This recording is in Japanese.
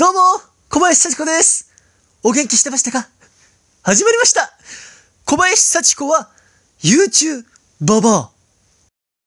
どうも、小林幸子です。お元気してましたか始まりました。小林幸子は YouTuber。